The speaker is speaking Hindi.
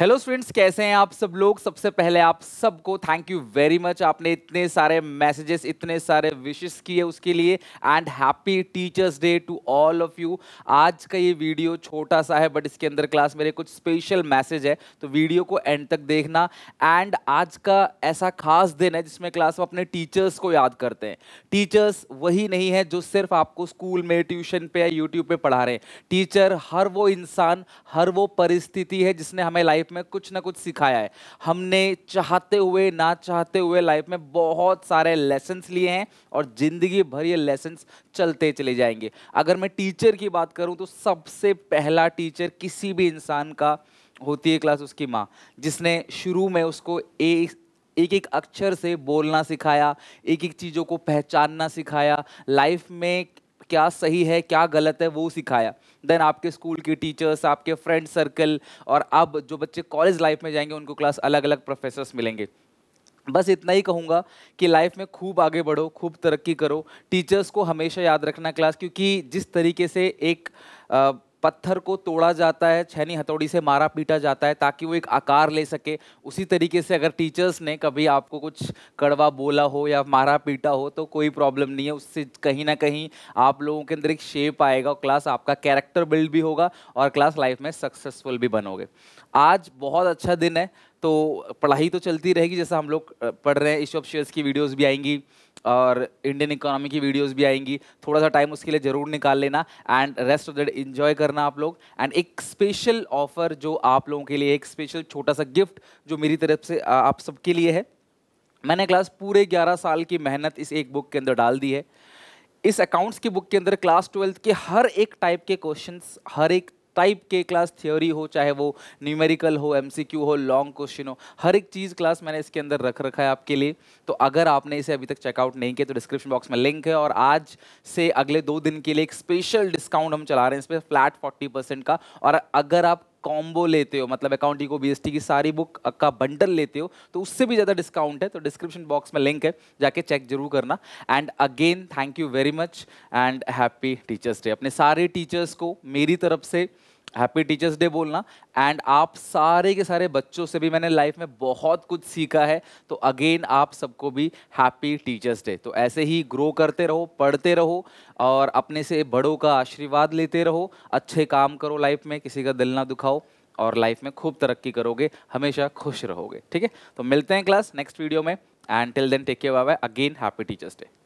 हेलो स्टूडेंट्स कैसे हैं आप सब लोग सबसे पहले आप सबको थैंक यू वेरी मच आपने इतने सारे मैसेजेस इतने सारे विशेस किए उसके लिए and happy teachers day to all of you आज का ये वीडियो छोटा सा है बट इसके अंदर क्लास मेरे कुछ स्पेशल मैसेज है तो वीडियो को एंड तक देखना एंड आज का ऐसा खास दिन है जिसमें क्लास में अपने टीचर्स को याद करते हैं टीचर्स वही नहीं है जो सिर्फ आपको स्कूल में ट्यूशन पे या यूट्यूब पर पढ़ा रहे हैं टीचर हर वो इंसान हर वो परिस्थिति है जिसने हमें लाइफ लाइफ में कुछ ना कुछ सिखाया है हमने चाहते हुए ना चाहते हुए लाइफ में बहुत सारे लेसन्स लिए हैं और ज़िंदगी भर ये लेसन्स चलते चले जाएंगे अगर मैं टीचर की बात करूँ तो सबसे पहला टीचर किसी भी इंसान का होती है क्लास उसकी माँ जिसने शुरू में उसको ए एक एक अक्षर से बोलना सिखाया एक एक चीज़ों को पहचानना सिखाया लाइफ में क्या सही है क्या गलत है वो सिखाया देन आपके स्कूल के टीचर्स आपके फ्रेंड सर्कल और अब जो बच्चे कॉलेज लाइफ में जाएंगे उनको क्लास अलग अलग प्रोफेसर्स मिलेंगे बस इतना ही कहूँगा कि लाइफ में खूब आगे बढ़ो खूब तरक्की करो टीचर्स को हमेशा याद रखना क्लास क्योंकि जिस तरीके से एक आ, पत्थर को तोड़ा जाता है छैनी हथौड़ी से मारा पीटा जाता है ताकि वो एक आकार ले सके उसी तरीके से अगर टीचर्स ने कभी आपको कुछ कड़वा बोला हो या मारा पीटा हो तो कोई प्रॉब्लम नहीं है उससे कहीं ना कहीं आप लोगों के अंदर एक शेप आएगा और क्लास आपका कैरेक्टर बिल्ड भी होगा और क्लास लाइफ में सक्सेसफुल भी बनोगे आज बहुत अच्छा दिन है तो पढ़ाई तो चलती रहेगी जैसा हम लोग पढ़ रहे हैं इशू ऑफ शेयर्स की वीडियोस भी आएंगी और इंडियन इकोनॉमी की वीडियोस भी आएंगी थोड़ा सा टाइम उसके लिए ज़रूर निकाल लेना and rest of day enjoy करना आप लोग एंड एक स्पेशल ऑफ़र जो आप लोगों के लिए एक स्पेशल छोटा सा गिफ्ट जो मेरी तरफ से आप सबके लिए है मैंने क्लास पूरे ग्यारह साल की मेहनत इस एक बुक के अंदर डाल दी है इस अकाउंट्स की बुक के अंदर क्लास ट्वेल्थ के हर एक टाइप के क्वेश्चंस हर एक टाइप के क्लास थ्योरी हो चाहे वो न्यूमेरिकल हो एम हो लॉन्ग क्वेश्चन हो हर एक चीज़ क्लास मैंने इसके अंदर रख रखा है आपके लिए तो अगर आपने इसे अभी तक चेकआउट नहीं किया तो डिस्क्रिप्शन बॉक्स में लिंक है और आज से अगले दो दिन के लिए एक स्पेशल डिस्काउंट हम चला रहे हैं इस पर फ्लैट फोर्टी का और अगर आप कॉम्बो लेते हो मतलब अकाउंटिंग को बी की सारी बुक का बंडल लेते हो तो उससे भी ज़्यादा डिस्काउंट है तो डिस्क्रिप्शन बॉक्स में लिंक है जाके चेक जरूर करना and again thank you very much and happy teachers day अपने सारे टीचर्स को मेरी तरफ से हैप्पी टीचर्स डे बोलना एंड आप सारे के सारे बच्चों से भी मैंने लाइफ में बहुत कुछ सीखा है तो अगेन आप सबको भी हैप्पी टीचर्स डे तो ऐसे ही ग्रो करते रहो पढ़ते रहो और अपने से बड़ों का आशीर्वाद लेते रहो अच्छे काम करो लाइफ में किसी का दिल ना दुखाओ और लाइफ में खूब तरक्की करोगे हमेशा खुश रहोगे ठीक है तो मिलते हैं क्लास नेक्स्ट वीडियो में and till then take care bye again happy teachers day